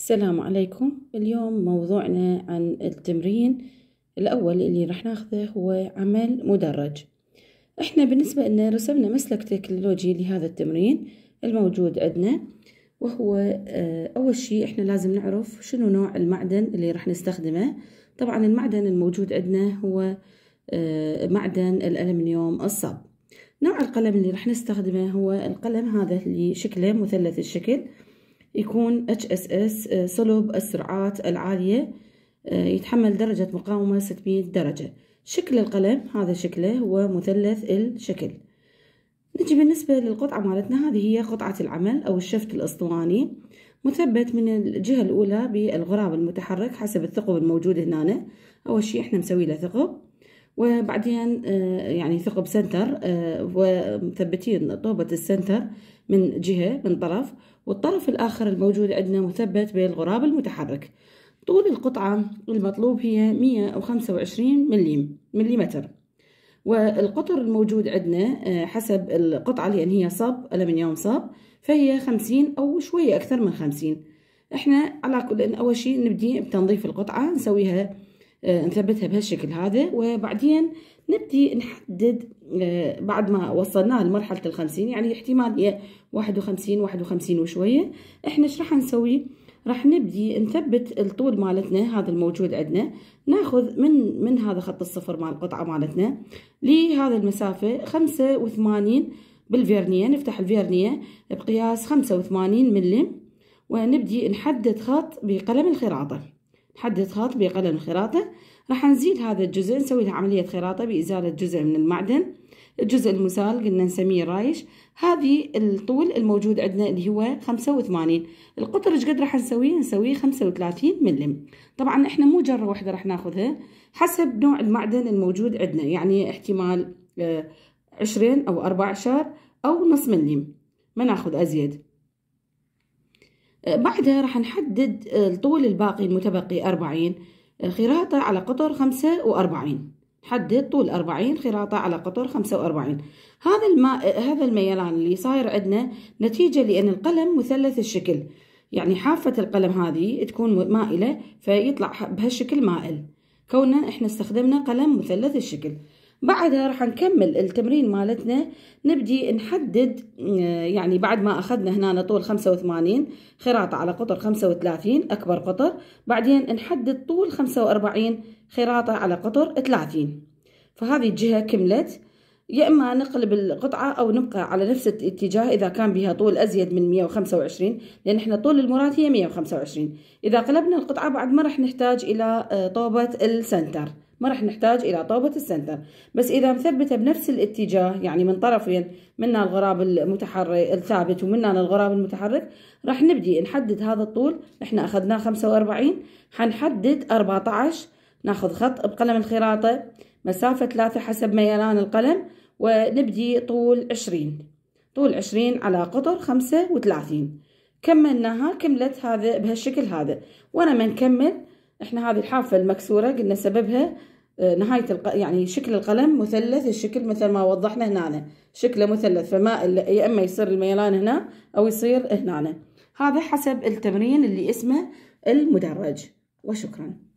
السلام عليكم اليوم موضوعنا عن التمرين الأول اللي راح ناخذه هو عمل مدرج احنا بالنسبة لنا رسمنا مسلك تكنولوجي لهذا التمرين الموجود عندنا وهو آه، أول شيء احنا لازم نعرف شنو نوع المعدن اللي راح نستخدمه طبعا المعدن الموجود عندنا هو آه، معدن الألمنيوم الصب نوع القلم اللي راح نستخدمه هو القلم هذا اللي شكله مثلث الشكل يكون HSS آه، صلب السرعات العالية آه، يتحمل درجة مقاومة 600 درجة شكل القلم هذا شكله هو مثلث الشكل نجي بالنسبة للقطعة مالتنا هذه هي قطعة العمل أو الشفت الأسطواني مثبت من الجهة الأولى بالغراب المتحرك حسب الثقب الموجود هنا أول شيء احنا مسوي له ثقب وبعدين آه، يعني ثقب سنتر آه، ومثبتين طوبة السنتر من جهة من طرف والطرف الآخر الموجود عندنا مثبت بالغراب المتحرك طول القطعة المطلوب هي 125 مليم مليمتر والقطر الموجود عندنا آه، حسب القطعة لأن هي صاب ألمنيوم صاب فهي 50 أو شوية أكثر من 50 احنا على كل أول شيء نبدي بتنظيف القطعة نسويها آه، نثبتها بهالشكل هذا وبعدين نبدي نحدد آه، بعد ما وصلناها لمرحلة الخمسين يعني احتمالية واحد وخمسين واحد وخمسين وشوية احنا ايش راح نسوي راح نبدي نثبت الطول مالتنا هذا الموجود عندنا ناخذ من من هذا خط الصفر مال القطعة مالتنا لهذا المسافة خمسة وثمانين بالفيرنية نفتح الفيرنية بقياس خمسة وثمانين ملم ونبدي نحدد خط بقلم الخراطة نحدد خط بقلم الخراطة راح نزيل هذا الجزء نسوي له عملية خراطة بإزالة جزء من المعدن الجزء المسال قلنا نسميه رايش هذه الطول الموجود عندنا اللي هو خمسة وثمانين القطر ايش قد راح نسويه نسويه خمسة وثلاثين ملم طبعا احنا مو جرة واحدة راح ناخذها حسب نوع المعدن الموجود عندنا يعني احتمال آه، عشرين او أربعة عشر او نص ملم ما ناخذ ازيد آه، بعدها راح نحدد آه، الطول الباقي المتبقي أربعين آه، خراطة على قطر خمسة وأربعين نحدد طول أربعين خراطة على قطر خمسة وأربعين هذا الماء هذا الميلان اللي صاير عندنا نتيجة لأن القلم مثلث الشكل يعني حافة القلم هذه تكون مائلة فيطلع بهالشكل مائل كوننا احنا استخدمنا قلم مثلث الشكل بعدها راح نكمل التمرين مالتنا نبدي نحدد آه، يعني بعد ما أخذنا هنا طول 85 خراطة على قطر 35 أكبر قطر بعدين نحدد طول 45 خراطة على قطر 30 فهذه الجهة كملت يا إما نقلب القطعة أو نبقى على نفس الاتجاه إذا كان بها طول أزيد من 125 لأن إحنا طول المراد هي 125 إذا قلبنا القطعة بعد ما راح نحتاج إلى آه، طوبة السنتر ما راح نحتاج إلى طوبة السنتر بس إذا مثبتة بنفس الاتجاه يعني من طرفين منا الغراب المتحرك الثابت ومنا الغراب المتحرك راح نبدي نحدد هذا الطول احنا أخذناه 45 حنحدد 14 ناخذ خط بقلم الخراطة مسافة 3 حسب ميلان القلم ونبدي طول 20 طول 20 على قطر 35 كملناها كملت هذا بهالشكل هذا وانا ما نكمل احنا هذه الحافة المكسورة قلنا سببها آه، نهاية الق... يعني شكل القلم مثلث الشكل مثل ما وضحنا هنا شكله مثلث فما يا إما يصير الميلان هنا أو يصير هنا هذا حسب التمرين اللي اسمه المدرج وشكراً